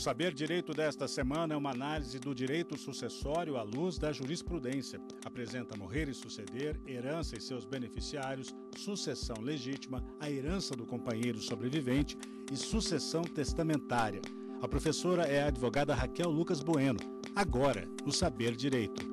Saber Direito desta semana é uma análise do direito sucessório à luz da jurisprudência. Apresenta morrer e suceder, herança e seus beneficiários, sucessão legítima, a herança do companheiro sobrevivente e sucessão testamentária. A professora é a advogada Raquel Lucas Bueno. Agora, no Saber Direito.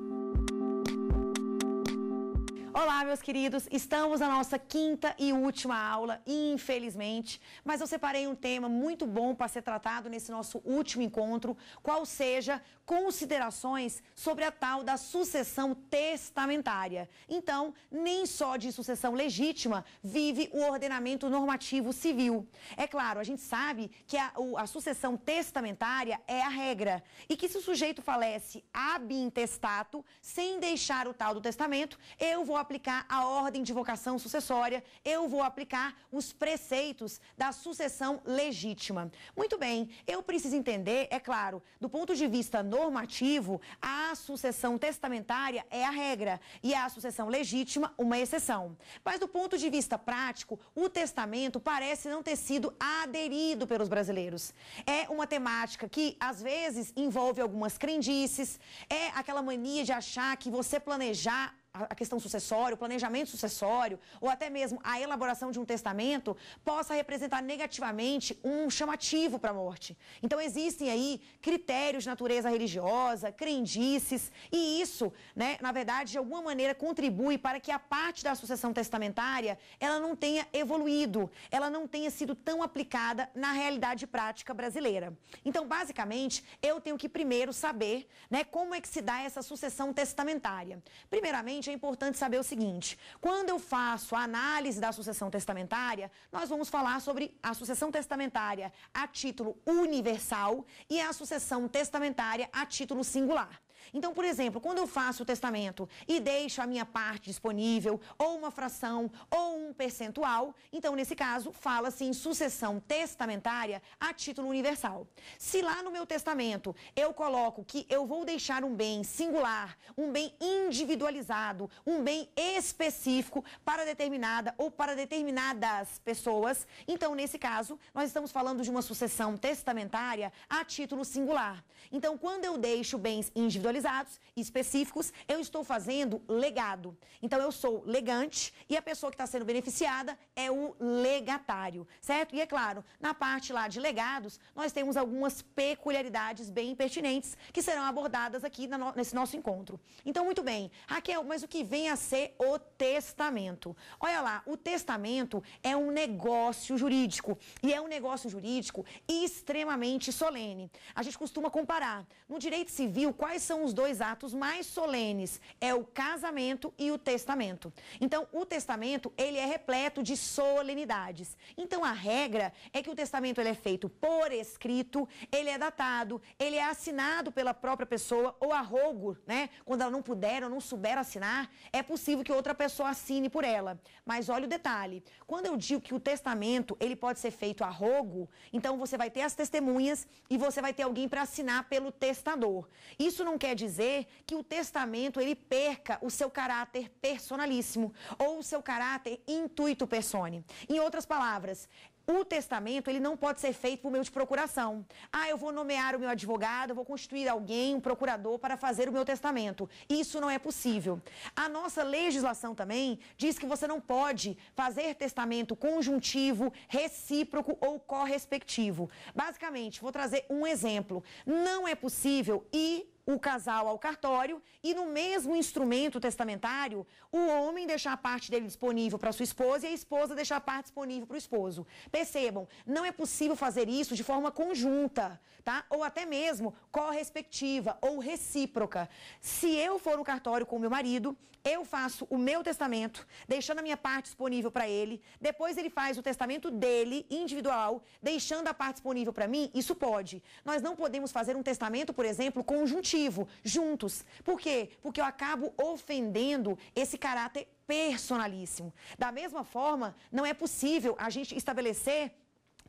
meus queridos, estamos na nossa quinta e última aula, infelizmente, mas eu separei um tema muito bom para ser tratado nesse nosso último encontro, qual seja considerações sobre a tal da sucessão testamentária. Então, nem só de sucessão legítima vive o ordenamento normativo civil. É claro, a gente sabe que a, a sucessão testamentária é a regra e que se o sujeito falece ab intestato, sem deixar o tal do testamento, eu vou aplicar a ordem de vocação sucessória, eu vou aplicar os preceitos da sucessão legítima. Muito bem, eu preciso entender, é claro, do ponto de vista normativo, a sucessão testamentária é a regra e a sucessão legítima uma exceção. Mas do ponto de vista prático, o testamento parece não ter sido aderido pelos brasileiros. É uma temática que às vezes envolve algumas crendices, é aquela mania de achar que você planejar a questão sucessória, o planejamento sucessório, ou até mesmo a elaboração de um testamento, possa representar negativamente um chamativo para a morte. Então, existem aí critérios de natureza religiosa, crendices, e isso, né, na verdade, de alguma maneira contribui para que a parte da sucessão testamentária ela não tenha evoluído, ela não tenha sido tão aplicada na realidade prática brasileira. Então, basicamente, eu tenho que primeiro saber né, como é que se dá essa sucessão testamentária. Primeiramente, gente, é importante saber o seguinte: quando eu faço a análise da sucessão testamentária, nós vamos falar sobre a sucessão testamentária a título universal e a sucessão testamentária a título singular. Então, por exemplo, quando eu faço o testamento e deixo a minha parte disponível, ou uma fração, ou um percentual, então, nesse caso, fala-se em sucessão testamentária a título universal. Se lá no meu testamento eu coloco que eu vou deixar um bem singular, um bem individualizado, um bem específico para determinada ou para determinadas pessoas, então, nesse caso, nós estamos falando de uma sucessão testamentária a título singular. Então, quando eu deixo bens individualizados, personalizados, específicos, eu estou fazendo legado. Então eu sou legante e a pessoa que está sendo beneficiada é o legatário, certo? E é claro, na parte lá de legados, nós temos algumas peculiaridades bem pertinentes que serão abordadas aqui no, nesse nosso encontro. Então, muito bem. Raquel, mas o que vem a ser o testamento? Olha lá, o testamento é um negócio jurídico e é um negócio jurídico extremamente solene. A gente costuma comparar no direito civil quais são os os dois atos mais solenes, é o casamento e o testamento. Então, o testamento, ele é repleto de solenidades. Então, a regra é que o testamento ele é feito por escrito, ele é datado, ele é assinado pela própria pessoa ou a rogo, né? Quando ela não puder ou não souber assinar, é possível que outra pessoa assine por ela. Mas olha o detalhe, quando eu digo que o testamento, ele pode ser feito a rogo, então você vai ter as testemunhas e você vai ter alguém para assinar pelo testador. Isso não quer dizer que o testamento ele perca o seu caráter personalíssimo ou o seu caráter intuito persone. Em outras palavras, o testamento ele não pode ser feito por meio de procuração. Ah, eu vou nomear o meu advogado, eu vou constituir alguém, um procurador para fazer o meu testamento. Isso não é possível. A nossa legislação também diz que você não pode fazer testamento conjuntivo, recíproco ou correspectivo. Basicamente, vou trazer um exemplo. Não é possível ir o casal ao cartório e no mesmo instrumento testamentário, o homem deixar a parte dele disponível para sua esposa e a esposa deixar a parte disponível para o esposo. Percebam, não é possível fazer isso de forma conjunta, tá? Ou até mesmo correspectiva ou recíproca. Se eu for no cartório com o meu marido, eu faço o meu testamento, deixando a minha parte disponível para ele, depois ele faz o testamento dele individual, deixando a parte disponível para mim, isso pode. Nós não podemos fazer um testamento, por exemplo, conjuntivo coletivo, juntos. Por quê? Porque eu acabo ofendendo esse caráter personalíssimo. Da mesma forma, não é possível a gente estabelecer,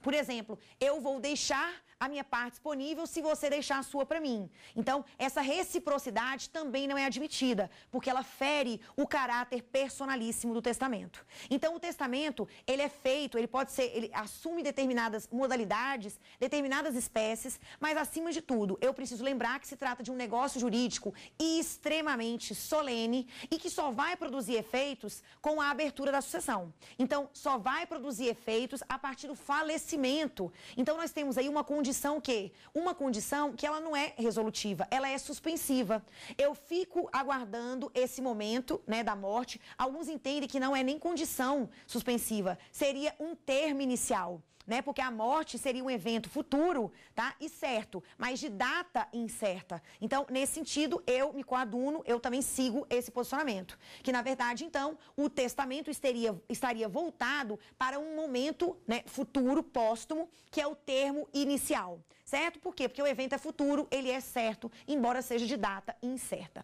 por exemplo, eu vou deixar a minha parte disponível se você deixar a sua para mim. Então, essa reciprocidade também não é admitida, porque ela fere o caráter personalíssimo do testamento. Então, o testamento, ele é feito, ele pode ser, ele assume determinadas modalidades, determinadas espécies, mas acima de tudo, eu preciso lembrar que se trata de um negócio jurídico extremamente solene e que só vai produzir efeitos com a abertura da sucessão. Então, só vai produzir efeitos a partir do falecimento. Então, nós temos aí uma condição condição que? Uma condição que ela não é resolutiva, ela é suspensiva. Eu fico aguardando esse momento né, da morte. Alguns entendem que não é nem condição suspensiva, seria um termo inicial né? Porque a morte seria um evento futuro, tá? E certo, mas de data incerta. Então, nesse sentido, eu me coaduno, eu também sigo esse posicionamento. Que, na verdade, então, o testamento estaria, estaria voltado para um momento né, futuro, póstumo, que é o termo inicial. Certo? Por quê? Porque o evento é futuro, ele é certo, embora seja de data incerta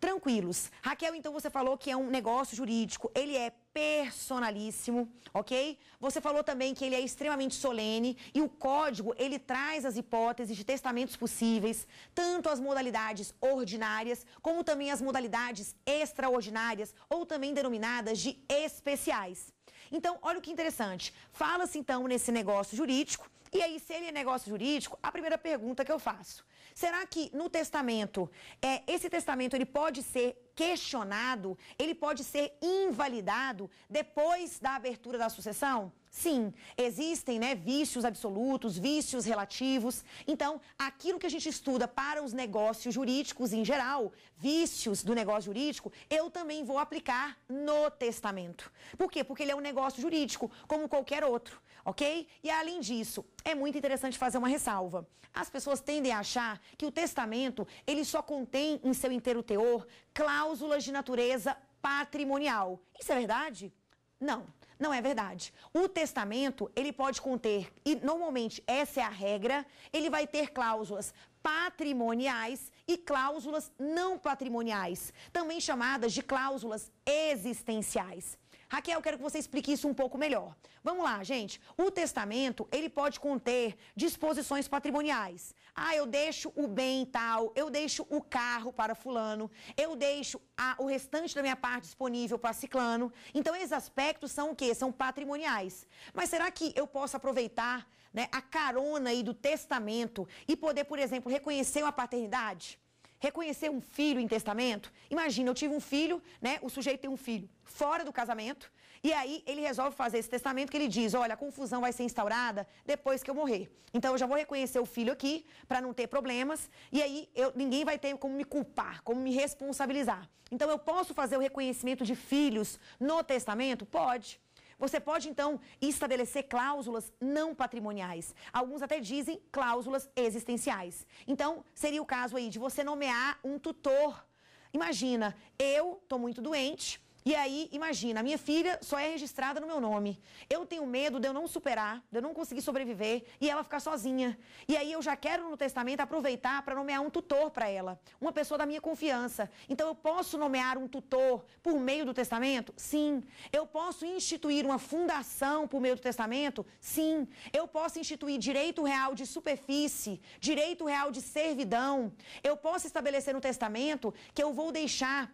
tranquilos. Raquel, então você falou que é um negócio jurídico, ele é personalíssimo, ok? Você falou também que ele é extremamente solene e o código, ele traz as hipóteses de testamentos possíveis, tanto as modalidades ordinárias, como também as modalidades extraordinárias ou também denominadas de especiais. Então, olha o que interessante. Fala-se então nesse negócio jurídico, e aí se ele é negócio jurídico, a primeira pergunta que eu faço, Será que no testamento, é, esse testamento ele pode ser questionado, ele pode ser invalidado depois da abertura da sucessão? Sim, existem né, vícios absolutos, vícios relativos. Então, aquilo que a gente estuda para os negócios jurídicos em geral, vícios do negócio jurídico, eu também vou aplicar no testamento. Por quê? Porque ele é um negócio jurídico, como qualquer outro, ok? E além disso, é muito interessante fazer uma ressalva. As pessoas tendem a achar que o testamento, ele só contém em seu inteiro teor cláusulas de natureza patrimonial. Isso é verdade? Não. Não é verdade. O testamento, ele pode conter, e normalmente essa é a regra, ele vai ter cláusulas patrimoniais e cláusulas não patrimoniais, também chamadas de cláusulas existenciais. Raquel, quero que você explique isso um pouco melhor. Vamos lá, gente. O testamento, ele pode conter disposições patrimoniais. Ah, eu deixo o bem tal, eu deixo o carro para fulano, eu deixo a, o restante da minha parte disponível para ciclano. Então, esses aspectos são o quê? São patrimoniais. Mas será que eu posso aproveitar né, a carona aí do testamento e poder, por exemplo, reconhecer uma paternidade? Reconhecer um filho em testamento? Imagina, eu tive um filho, né? O sujeito tem um filho fora do casamento, e aí ele resolve fazer esse testamento que ele diz: olha, a confusão vai ser instaurada depois que eu morrer. Então eu já vou reconhecer o filho aqui para não ter problemas. E aí eu, ninguém vai ter como me culpar, como me responsabilizar. Então eu posso fazer o reconhecimento de filhos no testamento? Pode. Você pode, então, estabelecer cláusulas não patrimoniais. Alguns até dizem cláusulas existenciais. Então, seria o caso aí de você nomear um tutor. Imagina, eu estou muito doente, e aí, imagina, a minha filha só é registrada no meu nome. Eu tenho medo de eu não superar, de eu não conseguir sobreviver e ela ficar sozinha. E aí eu já quero no testamento aproveitar para nomear um tutor para ela, uma pessoa da minha confiança. Então eu posso nomear um tutor por meio do testamento? Sim. Eu posso instituir uma fundação por meio do testamento? Sim. Eu posso instituir direito real de superfície, direito real de servidão. Eu posso estabelecer no testamento que eu vou deixar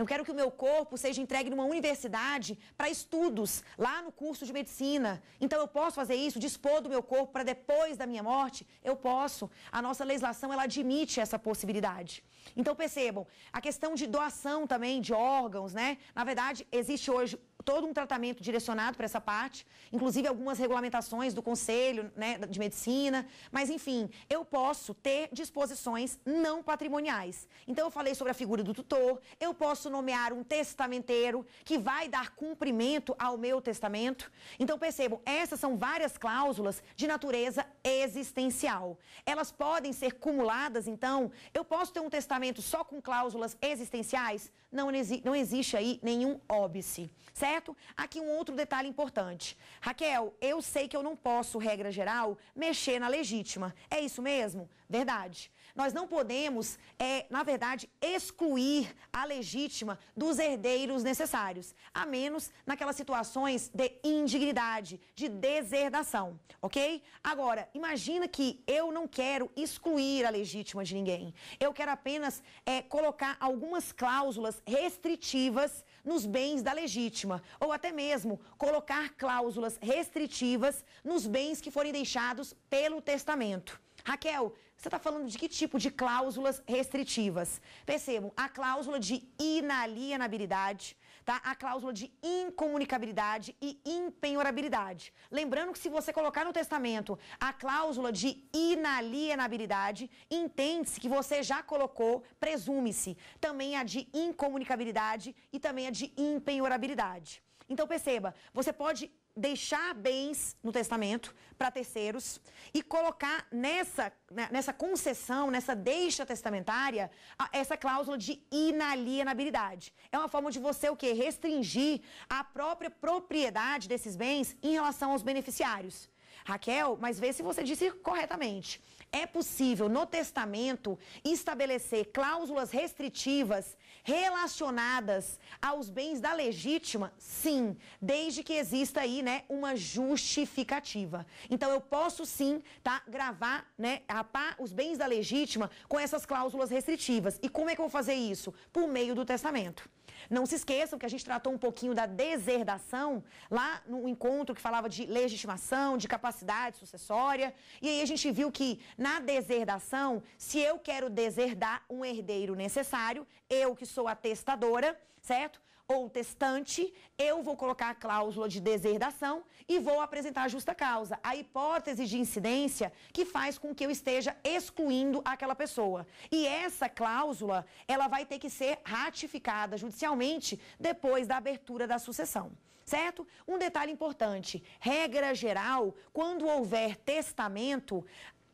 eu quero que o meu corpo seja entregue numa universidade para estudos, lá no curso de medicina. Então eu posso fazer isso, dispor do meu corpo para depois da minha morte? Eu posso. A nossa legislação ela admite essa possibilidade. Então percebam, a questão de doação também de órgãos, né? Na verdade, existe hoje todo um tratamento direcionado para essa parte, inclusive algumas regulamentações do Conselho né, de Medicina. Mas, enfim, eu posso ter disposições não patrimoniais. Então, eu falei sobre a figura do tutor, eu posso nomear um testamenteiro que vai dar cumprimento ao meu testamento. Então, percebam, essas são várias cláusulas de natureza existencial. Elas podem ser cumuladas, então, eu posso ter um testamento só com cláusulas existenciais, não, exi não existe aí nenhum óbice, certo? Aqui um outro detalhe importante. Raquel, eu sei que eu não posso, regra geral, mexer na legítima. É isso mesmo? Verdade. Nós não podemos, é, na verdade, excluir a legítima dos herdeiros necessários, a menos naquelas situações de indignidade, de deserdação, ok? Agora, imagina que eu não quero excluir a legítima de ninguém. Eu quero apenas é, colocar algumas cláusulas restritivas nos bens da legítima, ou até mesmo colocar cláusulas restritivas nos bens que forem deixados pelo testamento. Raquel, você está falando de que tipo de cláusulas restritivas? Percebam, a cláusula de inalienabilidade, tá? a cláusula de incomunicabilidade e impenhorabilidade. Lembrando que se você colocar no testamento a cláusula de inalienabilidade, entende-se que você já colocou, presume-se, também a de incomunicabilidade e também a de impenhorabilidade. Então perceba, você pode deixar bens no testamento para terceiros e colocar nessa, né, nessa concessão, nessa deixa testamentária, essa cláusula de inalienabilidade. É uma forma de você o quê? Restringir a própria propriedade desses bens em relação aos beneficiários. Raquel, mas vê se você disse corretamente. É possível no testamento estabelecer cláusulas restritivas relacionadas aos bens da legítima, sim, desde que exista aí, né, uma justificativa. Então eu posso sim, tá, gravar, né, apar os bens da legítima com essas cláusulas restritivas. E como é que eu vou fazer isso? Por meio do testamento. Não se esqueçam que a gente tratou um pouquinho da deserdação lá no encontro que falava de legitimação, de capacidade sucessória. E aí a gente viu que na deserdação, se eu quero deserdar um herdeiro necessário, eu que sou a testadora, certo? testante, eu vou colocar a cláusula de deserdação e vou apresentar a justa causa, a hipótese de incidência que faz com que eu esteja excluindo aquela pessoa. E essa cláusula, ela vai ter que ser ratificada judicialmente depois da abertura da sucessão. Certo? Um detalhe importante: regra geral, quando houver testamento,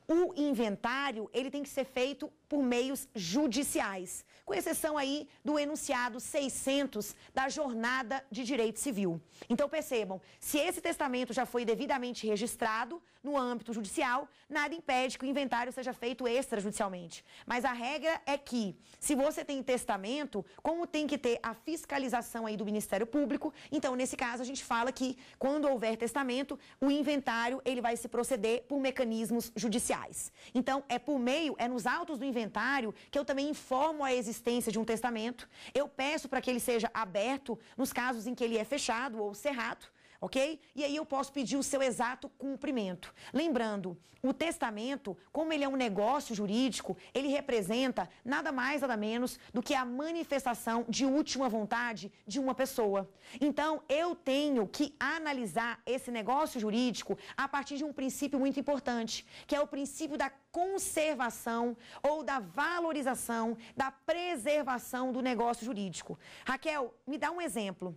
o inventário ele tem que ser feito por meios judiciais com exceção aí do enunciado 600 da Jornada de Direito Civil. Então percebam, se esse testamento já foi devidamente registrado no âmbito judicial, nada impede que o inventário seja feito extrajudicialmente. Mas a regra é que, se você tem testamento, como tem que ter a fiscalização aí do Ministério Público, então nesse caso a gente fala que quando houver testamento, o inventário ele vai se proceder por mecanismos judiciais. Então é por meio, é nos autos do inventário que eu também informo a existência existência de um testamento. Eu peço para que ele seja aberto nos casos em que ele é fechado ou cerrado ok? E aí eu posso pedir o seu exato cumprimento. Lembrando, o testamento, como ele é um negócio jurídico, ele representa nada mais, nada menos do que a manifestação de última vontade de uma pessoa. Então, eu tenho que analisar esse negócio jurídico a partir de um princípio muito importante, que é o princípio da conservação ou da valorização, da preservação do negócio jurídico. Raquel, me dá um exemplo.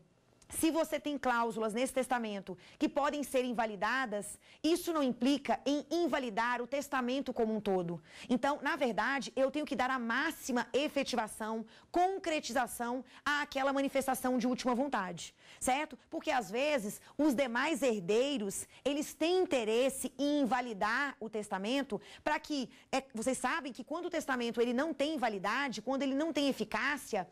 Se você tem cláusulas nesse testamento que podem ser invalidadas, isso não implica em invalidar o testamento como um todo. Então, na verdade, eu tenho que dar a máxima efetivação, concretização àquela manifestação de última vontade, certo? Porque às vezes os demais herdeiros, eles têm interesse em invalidar o testamento para que, é, vocês sabem que quando o testamento ele não tem validade, quando ele não tem eficácia,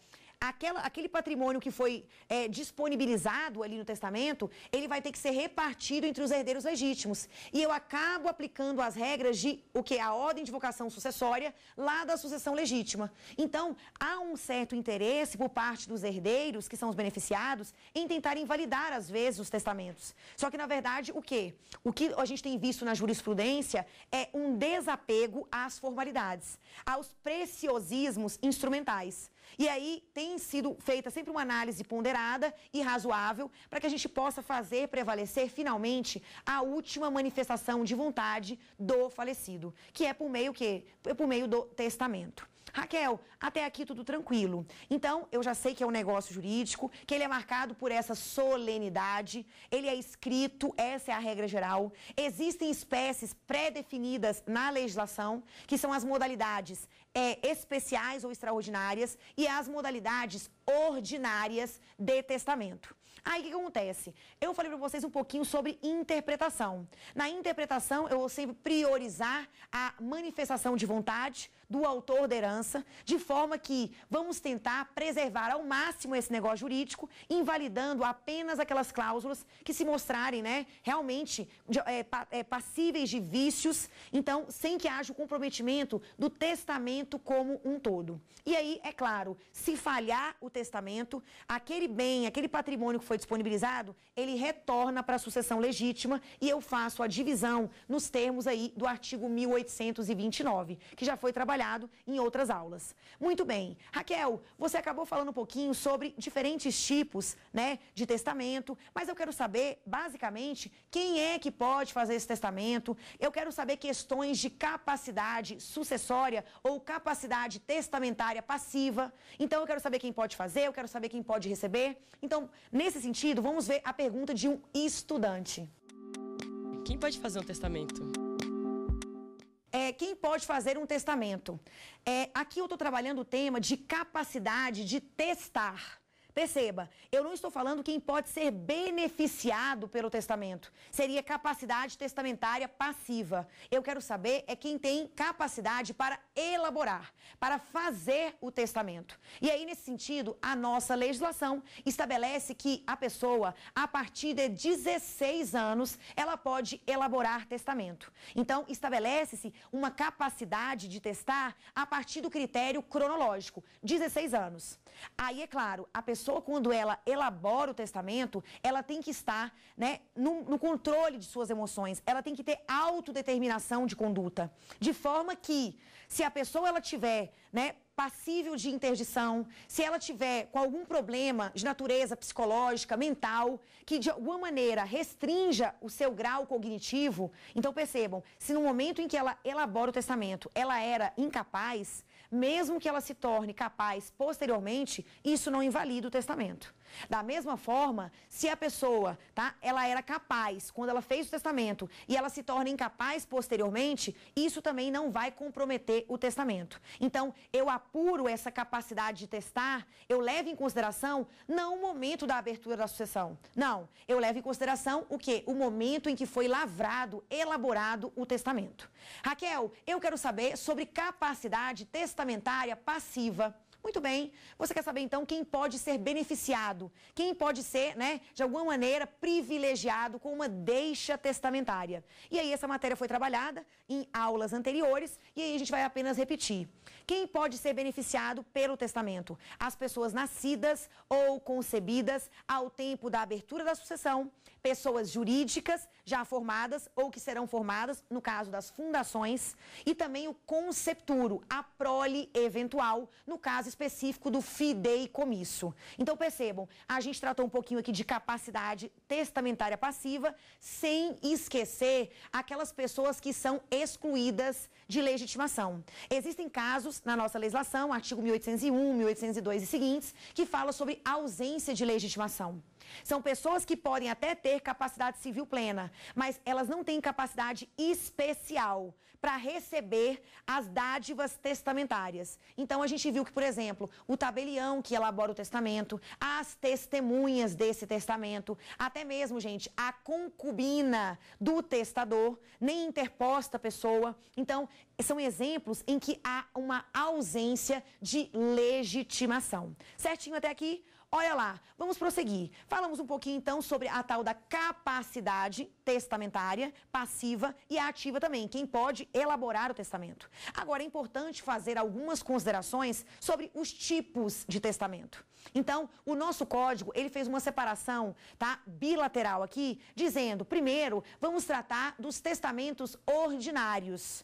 aquela, aquele patrimônio que foi é, disponibilizado ali no testamento, ele vai ter que ser repartido entre os herdeiros legítimos. E eu acabo aplicando as regras de o que é a ordem de vocação sucessória lá da sucessão legítima. Então, há um certo interesse por parte dos herdeiros, que são os beneficiados, em tentar invalidar, às vezes, os testamentos. Só que, na verdade, o quê? O que a gente tem visto na jurisprudência é um desapego às formalidades, aos preciosismos instrumentais. E aí tem sido feita sempre uma análise ponderada e razoável para que a gente possa fazer prevalecer finalmente a última manifestação de vontade do falecido, que é por meio que por meio do testamento. Raquel, até aqui tudo tranquilo. Então, eu já sei que é um negócio jurídico, que ele é marcado por essa solenidade, ele é escrito, essa é a regra geral. Existem espécies pré-definidas na legislação, que são as modalidades é, especiais ou extraordinárias e as modalidades ordinárias de testamento. Aí o que acontece? Eu falei para vocês um pouquinho sobre interpretação. Na interpretação, eu vou sempre priorizar a manifestação de vontade do autor da herança, de forma que vamos tentar preservar ao máximo esse negócio jurídico, invalidando apenas aquelas cláusulas que se mostrarem né, realmente é, é, passíveis de vícios, então, sem que haja o comprometimento do testamento como um todo. E aí, é claro, se falhar o testamento, aquele bem, aquele patrimônio que foi disponibilizado, ele retorna para a sucessão legítima e eu faço a divisão nos termos aí do artigo 1829, que já foi trabalhado trabalhado em outras aulas. Muito bem. Raquel, você acabou falando um pouquinho sobre diferentes tipos né, de testamento, mas eu quero saber, basicamente, quem é que pode fazer esse testamento. Eu quero saber questões de capacidade sucessória ou capacidade testamentária passiva. Então, eu quero saber quem pode fazer, eu quero saber quem pode receber. Então, nesse sentido, vamos ver a pergunta de um estudante. Quem pode fazer um testamento? é, quem pode fazer um testamento. É, aqui eu estou trabalhando o tema de capacidade de testar. Perceba, eu não estou falando quem pode ser beneficiado pelo testamento. Seria capacidade testamentária passiva. Eu quero saber é quem tem capacidade para elaborar, para fazer o testamento. E aí, nesse sentido, a nossa legislação estabelece que a pessoa, a partir de 16 anos, ela pode elaborar testamento. Então, estabelece-se uma capacidade de testar a partir do critério cronológico, 16 anos. Aí, é claro, a pessoa pessoa, quando ela elabora o testamento, ela tem que estar né, no, no controle de suas emoções, ela tem que ter autodeterminação de conduta. De forma que, se a pessoa ela tiver né, passível de interdição, se ela tiver com algum problema de natureza psicológica, mental, que de alguma maneira restrinja o seu grau cognitivo, então percebam, se no momento em que ela elabora o testamento, ela era incapaz, mesmo que ela se torne capaz posteriormente, isso não invalida o testamento. Da mesma forma, se a pessoa, tá, ela era capaz quando ela fez o testamento e ela se torna incapaz posteriormente, isso também não vai comprometer o testamento. Então, eu apuro essa capacidade de testar, eu levo em consideração não o momento da abertura da sucessão. Não, eu levo em consideração o que? O momento em que foi lavrado, elaborado o testamento. Raquel, eu quero saber sobre capacidade testamentária passiva. Muito bem. Você quer saber então quem pode ser beneficiado? Quem pode ser, né, de alguma maneira privilegiado com uma deixa testamentária? E aí essa matéria foi trabalhada em aulas anteriores e aí a gente vai apenas repetir. Quem pode ser beneficiado pelo testamento? As pessoas nascidas ou concebidas ao tempo da abertura da sucessão, pessoas jurídicas já formadas ou que serão formadas, no caso das fundações, e também o concepturo, a prole eventual, no caso específico do fideicomisso. Então percebam, a gente tratou um pouquinho aqui de capacidade testamentária passiva, sem esquecer aquelas pessoas que são excluídas de legitimação. Existem casos na nossa legislação, artigo 1801, 1802 e seguintes, que falam sobre ausência de legitimação. São pessoas que podem até ter capacidade civil plena, mas elas não têm capacidade especial para receber as dádivas testamentárias. Então a gente viu que, por exemplo, o tabelião que elabora o testamento, as testemunhas desse testamento, até mesmo, gente, a concubina do testador, nem interposta pessoa. Então, são exemplos em que há uma ausência de legitimação. Certinho até aqui? Olha lá, vamos prosseguir. Falamos um pouquinho então sobre a tal da capacidade testamentária, passiva e ativa também, quem pode elaborar o testamento. Agora é importante fazer algumas considerações sobre os tipos de testamento. Então, o nosso código, ele fez uma separação, tá, bilateral aqui, dizendo, primeiro, vamos tratar dos testamentos ordinários.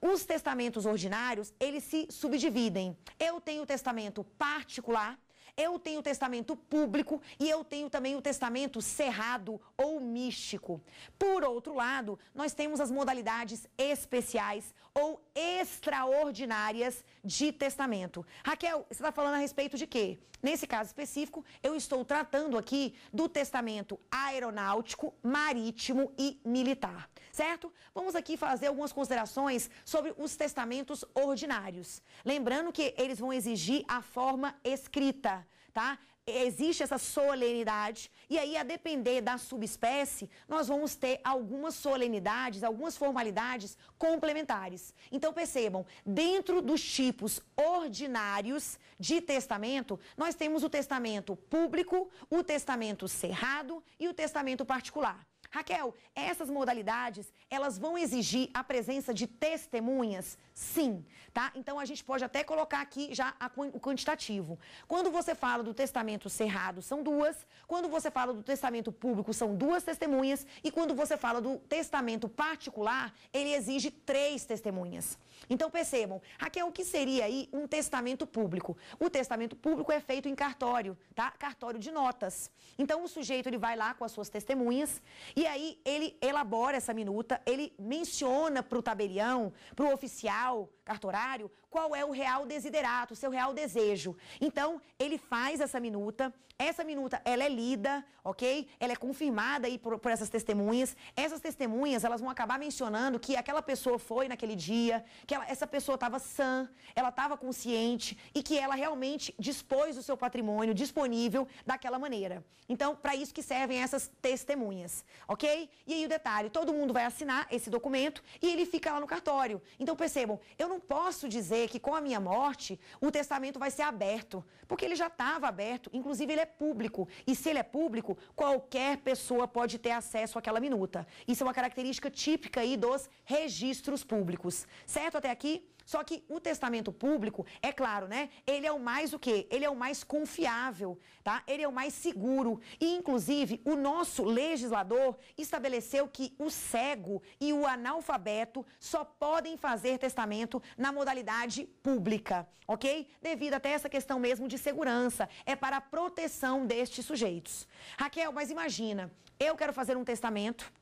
Os testamentos ordinários, eles se subdividem. Eu tenho o testamento particular, eu tenho o testamento público e eu tenho também o testamento cerrado ou místico. Por outro lado, nós temos as modalidades especiais ou extraordinárias de testamento. Raquel, você está falando a respeito de quê? Nesse caso específico, eu estou tratando aqui do testamento aeronáutico, marítimo e militar, certo? Vamos aqui fazer algumas considerações sobre os testamentos ordinários. Lembrando que eles vão exigir a forma escrita tá? Existe essa solenidade. E aí, a depender da subespécie, nós vamos ter algumas solenidades, algumas formalidades complementares. Então, percebam, dentro dos tipos ordinários de testamento, nós temos o testamento público, o testamento cerrado e o testamento particular. Raquel, essas modalidades, elas vão exigir a presença de testemunhas? Sim, tá? Então a gente pode até colocar aqui já a, o quantitativo. Quando você fala do testamento cerrado, são duas. Quando você fala do testamento público, são duas testemunhas. E quando você fala do testamento particular, ele exige três testemunhas. Então percebam, Raquel, o que seria aí um testamento público? O testamento público é feito em cartório, tá? Cartório de notas. Então o sujeito ele vai lá com as suas testemunhas e e aí ele elabora essa minuta, ele menciona para o tabelião, para o oficial cartorário, qual é o real desiderato, o seu real desejo. Então, ele faz essa minuta, essa minuta ela é lida, ok? Ela é confirmada aí por, por essas testemunhas. Essas testemunhas, elas vão acabar mencionando que aquela pessoa foi naquele dia, que ela, essa pessoa estava sã, ela estava consciente e que ela realmente dispôs o seu patrimônio disponível daquela maneira. Então, para isso que servem essas testemunhas, ok? E aí o detalhe, todo mundo vai assinar esse documento e ele fica lá no cartório. Então, percebam, eu não posso dizer que com a minha morte o testamento vai ser aberto, porque ele já estava aberto, inclusive ele é público. E se ele é público, qualquer pessoa pode ter acesso àquela minuta. Isso é uma característica típica aí dos registros públicos. Certo até aqui? Só que o testamento público, é claro, né? Ele é o mais o quê? Ele é o mais confiável, tá? Ele é o mais seguro. E, inclusive, o nosso legislador estabeleceu que o cego e o analfabeto só podem fazer testamento na modalidade pública, ok? Devido até essa questão mesmo de segurança. É para a proteção destes sujeitos. Raquel, mas imagina, eu quero fazer um testamento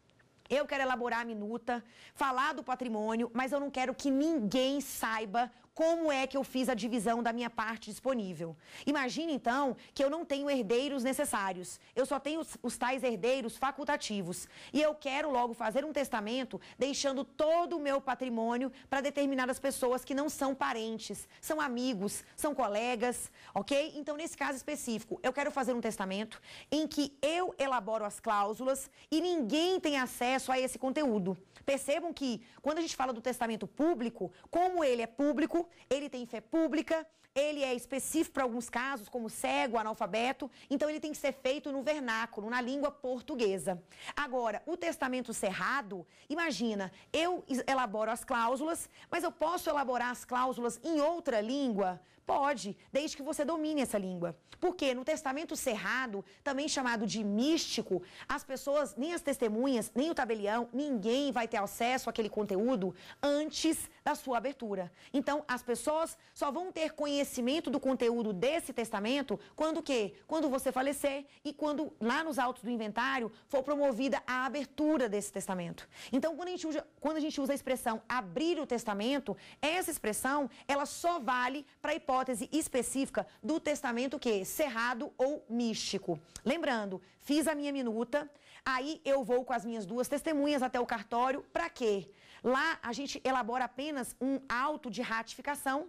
eu quero elaborar a minuta, falar do patrimônio, mas eu não quero que ninguém saiba como é que eu fiz a divisão da minha parte disponível. Imagine, então, que eu não tenho herdeiros necessários, eu só tenho os, os tais herdeiros facultativos. E eu quero logo fazer um testamento deixando todo o meu patrimônio para determinadas pessoas que não são parentes, são amigos, são colegas, ok? Então, nesse caso específico, eu quero fazer um testamento em que eu elaboro as cláusulas e ninguém tem acesso a esse conteúdo. Percebam que, quando a gente fala do testamento público, como ele é público, público, ele tem fé pública, ele é específico para alguns casos, como cego, analfabeto, então ele tem que ser feito no vernáculo, na língua portuguesa. Agora, o testamento cerrado, imagina, eu elaboro as cláusulas, mas eu posso elaborar as cláusulas em outra língua Pode, desde que você domine essa língua. Porque no Testamento Cerrado, também chamado de místico, as pessoas, nem as testemunhas, nem o tabelião, ninguém vai ter acesso àquele conteúdo antes da sua abertura. Então, as pessoas só vão ter conhecimento do conteúdo desse testamento quando quê? Quando você falecer e quando lá nos autos do inventário for promovida a abertura desse testamento. Então, quando a gente usa, quando a, gente usa a expressão abrir o testamento, essa expressão, ela só vale para a hipótese hipótese específica do testamento que cerrado ou místico. Lembrando, fiz a minha minuta, aí eu vou com as minhas duas testemunhas até o cartório, para quê? Lá a gente elabora apenas um auto de ratificação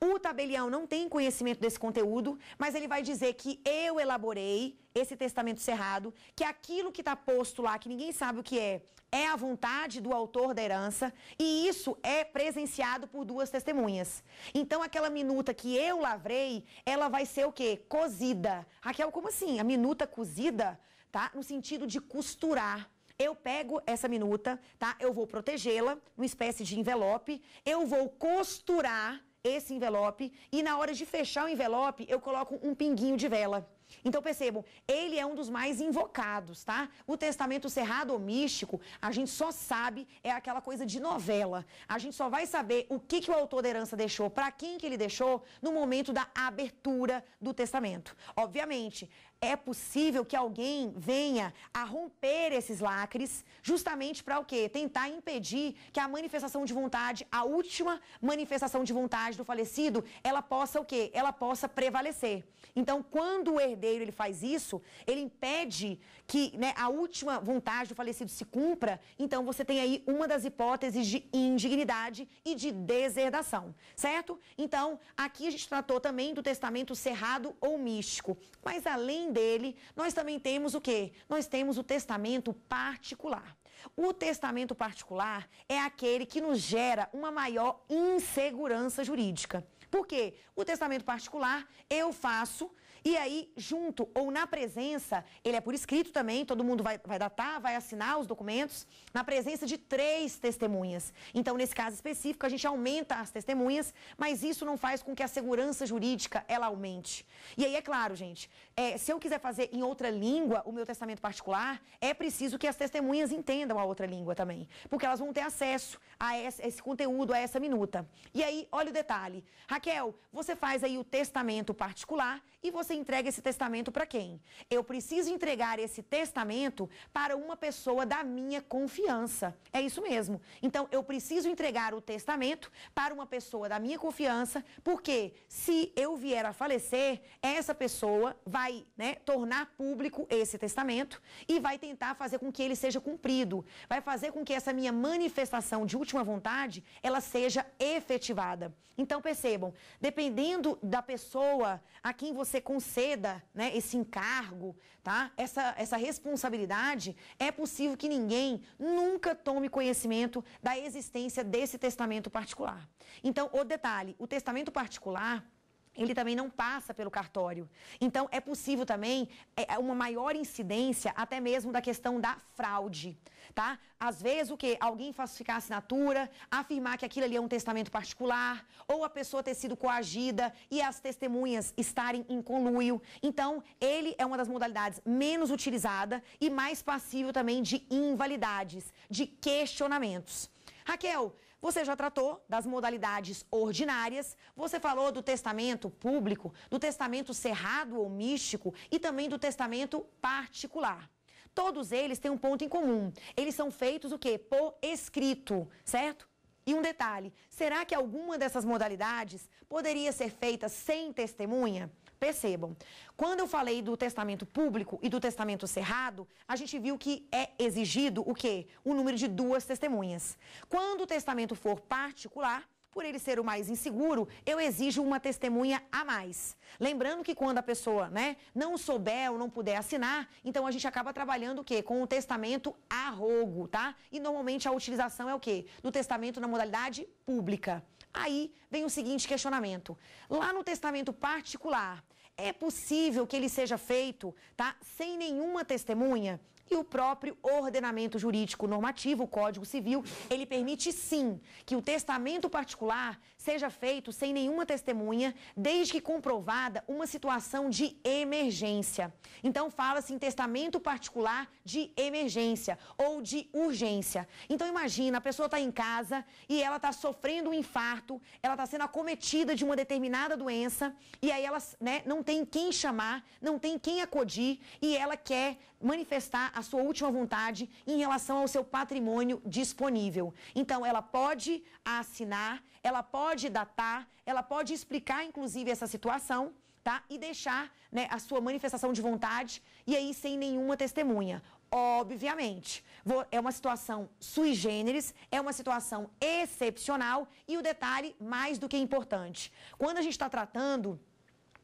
o tabelião não tem conhecimento desse conteúdo, mas ele vai dizer que eu elaborei esse testamento cerrado, que aquilo que está posto lá, que ninguém sabe o que é, é a vontade do autor da herança, e isso é presenciado por duas testemunhas. Então, aquela minuta que eu lavrei, ela vai ser o quê? Cozida. Raquel, como assim? A minuta cozida, tá? No sentido de costurar. Eu pego essa minuta, tá? Eu vou protegê-la uma espécie de envelope, eu vou costurar esse envelope e na hora de fechar o envelope eu coloco um pinguinho de vela. Então percebam, ele é um dos mais invocados, tá? O testamento cerrado ou místico, a gente só sabe, é aquela coisa de novela. A gente só vai saber o que, que o autor da herança deixou, para quem que ele deixou, no momento da abertura do testamento. Obviamente, é possível que alguém venha a romper esses lacres, justamente para o quê? Tentar impedir que a manifestação de vontade, a última manifestação de vontade do falecido, ela possa o quê? Ela possa prevalecer. Então, quando o herdeiro ele faz isso, ele impede que né, a última vontade do falecido se cumpra, então você tem aí uma das hipóteses de indignidade e de deserdação, certo? Então, aqui a gente tratou também do testamento cerrado ou místico. Mas além além dele, nós também temos o quê? Nós temos o testamento particular. O testamento particular é aquele que nos gera uma maior insegurança jurídica. Por quê? O testamento particular eu faço e aí, junto ou na presença, ele é por escrito também, todo mundo vai, vai datar, vai assinar os documentos, na presença de três testemunhas. Então, nesse caso específico, a gente aumenta as testemunhas, mas isso não faz com que a segurança jurídica ela aumente. E aí, é claro, gente, é, se eu quiser fazer em outra língua o meu testamento particular, é preciso que as testemunhas entendam a outra língua também, porque elas vão ter acesso a esse, a esse conteúdo, a essa minuta. E aí, olha o detalhe. Raquel, você faz aí o testamento particular e você entrega esse testamento para quem? Eu preciso entregar esse testamento para uma pessoa da minha confiança. É isso mesmo. Então, eu preciso entregar o testamento para uma pessoa da minha confiança, porque se eu vier a falecer, essa pessoa vai né, tornar público esse testamento e vai tentar fazer com que ele seja cumprido. Vai fazer com que essa minha manifestação de última vontade ela seja efetivada. Então, percebam, dependendo da pessoa a quem você confia, conceda né, esse encargo, tá? essa, essa responsabilidade, é possível que ninguém nunca tome conhecimento da existência desse testamento particular. Então, o detalhe, o testamento particular ele também não passa pelo cartório. Então, é possível também é, é uma maior incidência até mesmo da questão da fraude, tá? Às vezes, o que? Alguém falsificar a assinatura, afirmar que aquilo ali é um testamento particular, ou a pessoa ter sido coagida e as testemunhas estarem em conluio. Então, ele é uma das modalidades menos utilizada e mais passível também de invalidades, de questionamentos. Raquel, você já tratou das modalidades ordinárias, você falou do testamento público, do testamento cerrado ou místico e também do testamento particular. Todos eles têm um ponto em comum. Eles são feitos o quê? Por escrito, certo? E um detalhe, será que alguma dessas modalidades poderia ser feita sem testemunha? Percebam, quando eu falei do testamento público e do testamento cerrado, a gente viu que é exigido o quê? O número de duas testemunhas. Quando o testamento for particular, por ele ser o mais inseguro, eu exijo uma testemunha a mais. Lembrando que quando a pessoa né, não souber ou não puder assinar, então a gente acaba trabalhando o quê? Com o testamento a rogo, tá? E normalmente a utilização é o quê? Do testamento na modalidade pública. Aí vem o seguinte questionamento: lá no testamento particular, é possível que ele seja feito, tá, sem nenhuma testemunha? E o próprio ordenamento jurídico normativo, o Código Civil, ele permite sim que o testamento particular seja feito sem nenhuma testemunha, desde que comprovada uma situação de emergência. Então, fala-se em testamento particular de emergência ou de urgência. Então, imagina, a pessoa está em casa e ela está sofrendo um infarto, ela está sendo acometida de uma determinada doença e aí ela né, não tem quem chamar, não tem quem acudir e ela quer manifestar a sua última vontade em relação ao seu patrimônio disponível. Então, ela pode assinar, ela pode datar, ela pode explicar, inclusive, essa situação. Tá? E deixar né, a sua manifestação de vontade e aí sem nenhuma testemunha. Obviamente, é uma situação sui generis, é uma situação excepcional e o detalhe mais do que é importante: quando a gente está tratando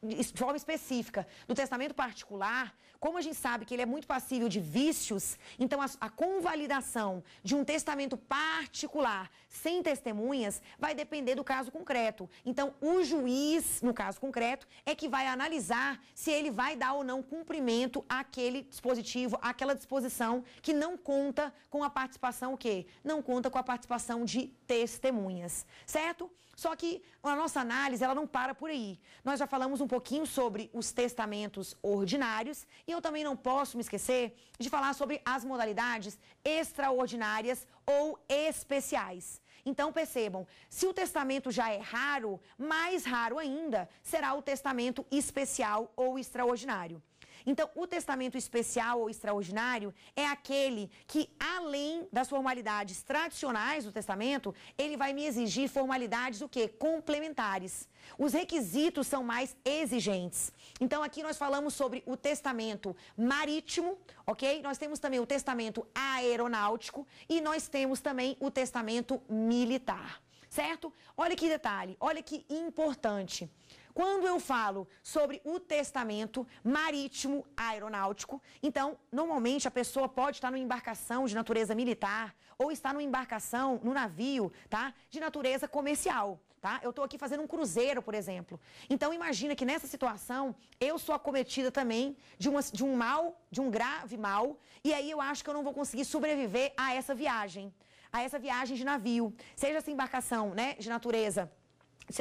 de forma específica do testamento particular, como a gente sabe que ele é muito passível de vícios, então a, a convalidação de um testamento particular sem testemunhas vai depender do caso concreto. Então, o juiz, no caso concreto, é que vai analisar se ele vai dar ou não cumprimento àquele dispositivo, àquela disposição que não conta com a participação o quê? Não conta com a participação de testemunhas, certo? Só que a nossa análise, ela não para por aí. Nós já falamos um pouquinho sobre os testamentos ordinários e eu também não posso me esquecer de falar sobre as modalidades extraordinárias ou especiais. Então percebam, se o testamento já é raro, mais raro ainda será o testamento especial ou extraordinário. Então, o testamento especial ou extraordinário é aquele que, além das formalidades tradicionais do testamento, ele vai me exigir formalidades o quê? Complementares. Os requisitos são mais exigentes. Então, aqui nós falamos sobre o testamento marítimo, ok? Nós temos também o testamento aeronáutico e nós temos também o testamento militar certo? Olha que detalhe, olha que importante. Quando eu falo sobre o testamento marítimo aeronáutico, então, normalmente a pessoa pode estar numa embarcação de natureza militar ou está numa embarcação, no num navio, tá? De natureza comercial. Tá? Eu estou aqui fazendo um cruzeiro, por exemplo. Então, imagina que nessa situação eu sou acometida também de, uma, de um mal, de um grave mal, e aí eu acho que eu não vou conseguir sobreviver a essa viagem, a essa viagem de navio, seja essa embarcação né, de natureza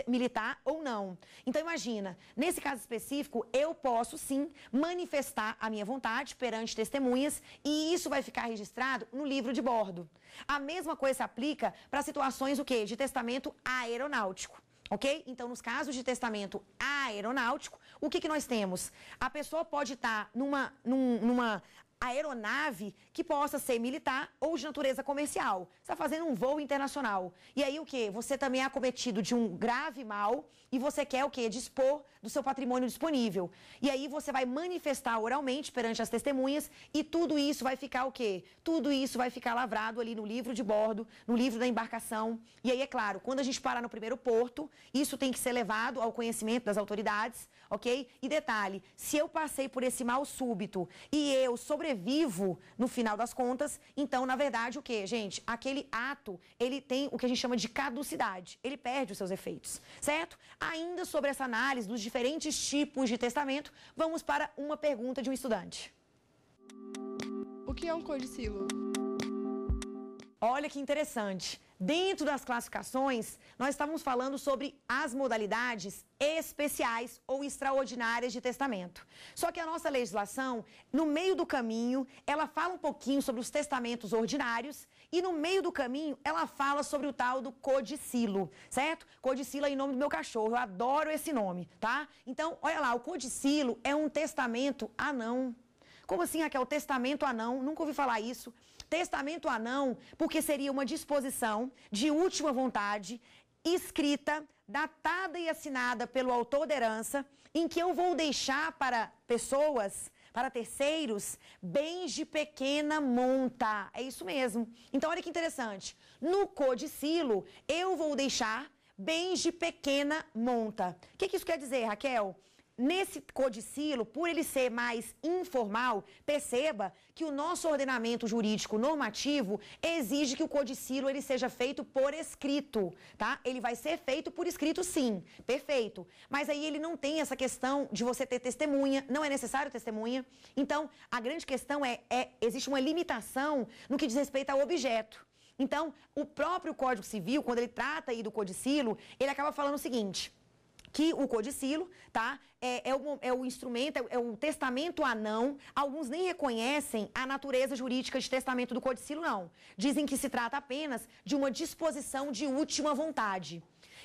militar ou não. Então imagina, nesse caso específico, eu posso sim manifestar a minha vontade perante testemunhas e isso vai ficar registrado no livro de bordo. A mesma coisa se aplica para situações o quê? De testamento aeronáutico. Ok? Então, nos casos de testamento aeronáutico, o que, que nós temos? A pessoa pode estar numa, num, numa aeronave que possa ser militar ou de natureza comercial. Você está fazendo um voo internacional. E aí o que? Você também é acometido de um grave mal e você quer o quê? Dispor do seu patrimônio disponível. E aí você vai manifestar oralmente perante as testemunhas e tudo isso vai ficar o quê? Tudo isso vai ficar lavrado ali no livro de bordo, no livro da embarcação. E aí, é claro, quando a gente parar no primeiro porto, isso tem que ser levado ao conhecimento das autoridades ok? E detalhe, se eu passei por esse mal súbito e eu sobrevivo no final das contas, então, na verdade, o que, gente? Aquele ato, ele tem o que a gente chama de caducidade, ele perde os seus efeitos, certo? Ainda sobre essa análise dos diferentes tipos de testamento, vamos para uma pergunta de um estudante. O que é um codicilo? Olha que interessante. Dentro das classificações, nós estávamos falando sobre as modalidades especiais ou extraordinárias de testamento. Só que a nossa legislação, no meio do caminho, ela fala um pouquinho sobre os testamentos ordinários e no meio do caminho ela fala sobre o tal do codicilo, certo? Codicilo é em nome do meu cachorro, eu adoro esse nome, tá? Então, olha lá, o codicilo é um testamento anão. Como assim, Raquel? Testamento anão? Nunca ouvi falar isso. Testamento anão, porque seria uma disposição de última vontade, escrita, datada e assinada pelo autor da herança, em que eu vou deixar para pessoas para terceiros bens de pequena monta. É isso mesmo. Então, olha que interessante. No codicilo, eu vou deixar bens de pequena monta. O que, que isso quer dizer, Raquel? Nesse codicilo, por ele ser mais informal, perceba que o nosso ordenamento jurídico normativo exige que o codicilo ele seja feito por escrito, tá? Ele vai ser feito por escrito sim, perfeito. Mas aí ele não tem essa questão de você ter testemunha, não é necessário testemunha. Então, a grande questão é, é existe uma limitação no que diz respeito ao objeto. Então, o próprio Código Civil, quando ele trata aí do codicilo, ele acaba falando o seguinte: que o codicilo, tá? É, é, o, é o, instrumento, é, é, o testamento anão. Alguns nem reconhecem a natureza jurídica de testamento do codicilo, não. Dizem que se trata apenas de uma disposição de última vontade.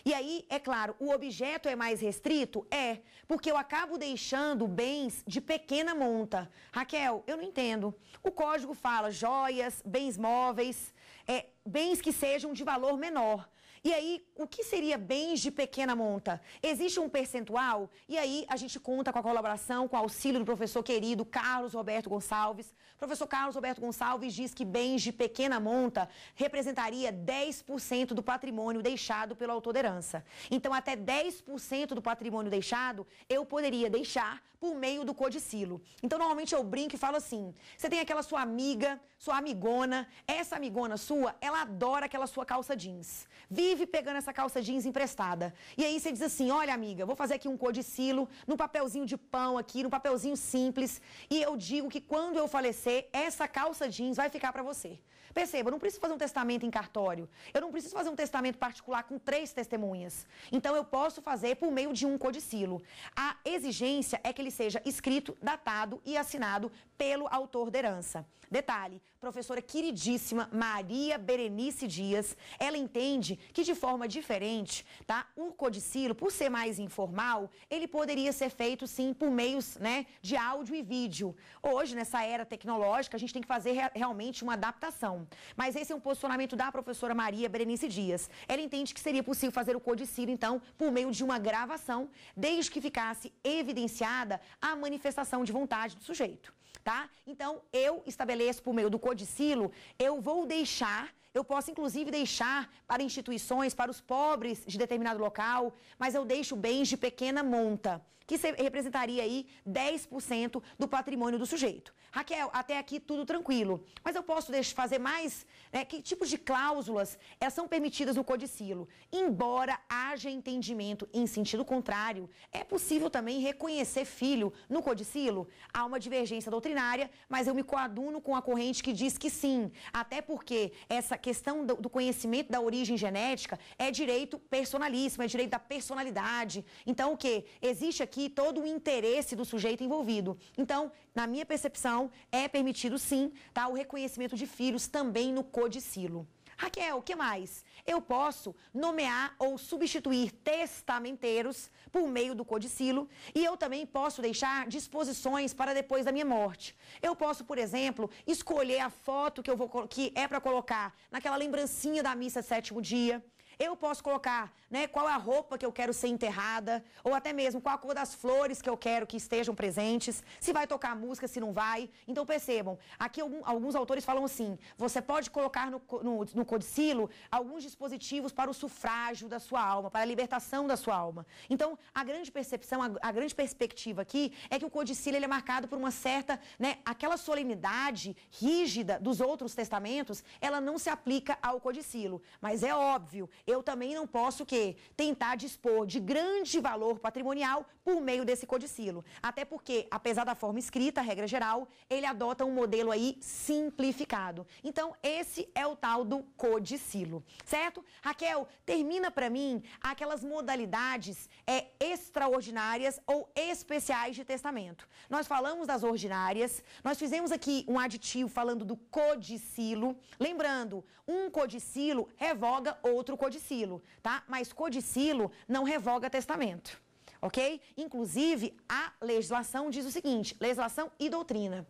E aí, é claro, o objeto é mais restrito? É, porque eu acabo deixando bens de pequena monta. Raquel, eu não entendo. O código fala joias, bens móveis, é, bens que sejam de valor menor. E aí, o que seria bens de pequena monta? Existe um percentual? E aí, a gente conta com a colaboração, com o auxílio do professor querido Carlos Roberto Gonçalves, Professor Carlos Roberto Gonçalves diz que bens de pequena monta representaria 10% do patrimônio deixado pelo autor da herança. Então, até 10% do patrimônio deixado eu poderia deixar por meio do codicilo. Então, normalmente eu brinco e falo assim: você tem aquela sua amiga, sua amigona, essa amigona sua, ela adora aquela sua calça jeans. Vive pegando essa calça jeans emprestada. E aí você diz assim: olha, amiga, vou fazer aqui um codicilo, num papelzinho de pão aqui, num papelzinho simples. E eu digo que quando eu falecer, você, essa calça jeans vai ficar para você. Perceba, eu não preciso fazer um testamento em cartório. Eu não preciso fazer um testamento particular com três testemunhas. Então, eu posso fazer por meio de um codicilo. A exigência é que ele seja escrito, datado e assinado pelo autor da herança. Detalhe, professora queridíssima Maria Berenice Dias, ela entende que de forma diferente, tá? O codicilo, por ser mais informal, ele poderia ser feito sim por meios, né, de áudio e vídeo. Hoje, nessa era tecnológica, a gente tem que fazer re realmente uma adaptação. Mas esse é um posicionamento da professora Maria Berenice Dias. Ela entende que seria possível fazer o codicilo, então, por meio de uma gravação, desde que ficasse evidenciada a manifestação de vontade do sujeito tá? Então, eu estabeleço por meio do codicilo, eu vou deixar, eu posso inclusive deixar para instituições, para os pobres de determinado local, mas eu deixo bens de pequena monta que representaria aí 10% do patrimônio do sujeito. Raquel, até aqui tudo tranquilo, mas eu posso fazer mais? Né? Que tipos de cláusulas eh, são permitidas no codicilo? Embora haja entendimento em sentido contrário, é possível também reconhecer filho no codicilo? Há uma divergência doutrinária, mas eu me coaduno com a corrente que diz que sim, até porque essa questão do conhecimento da origem genética é direito personalíssimo, é direito da personalidade. Então, o que? Existe aqui aqui todo o interesse do sujeito envolvido. Então, na minha percepção, é permitido sim tá, o reconhecimento de filhos também no codicilo. Raquel, o que mais? Eu posso nomear ou substituir testamenteiros por meio do codicilo e eu também posso deixar disposições para depois da minha morte. Eu posso, por exemplo, escolher a foto que eu vou que é para colocar naquela lembrancinha da missa sétimo dia. Eu posso colocar né, qual é a roupa que eu quero ser enterrada, ou até mesmo qual a cor das flores que eu quero que estejam presentes, se vai tocar música, se não vai. Então percebam, aqui alguns autores falam assim: você pode colocar no, no, no codicilo alguns dispositivos para o sufrágio da sua alma, para a libertação da sua alma. Então, a grande percepção, a, a grande perspectiva aqui é que o codicilo ele é marcado por uma certa, né, aquela solenidade rígida dos outros testamentos, ela não se aplica ao codicilo. Mas é óbvio eu também não posso que Tentar dispor de grande valor patrimonial por meio desse codicilo. Até porque, apesar da forma escrita, regra geral, ele adota um modelo aí simplificado. Então, esse é o tal do codicilo, certo? Raquel, termina para mim aquelas modalidades é, extraordinárias ou especiais de testamento. Nós falamos das ordinárias, nós fizemos aqui um aditivo falando do codicilo. Lembrando, um codicilo revoga outro codicilo codicilo, tá? Mas codicilo não revoga testamento, ok? Inclusive, a legislação diz o seguinte, legislação e doutrina.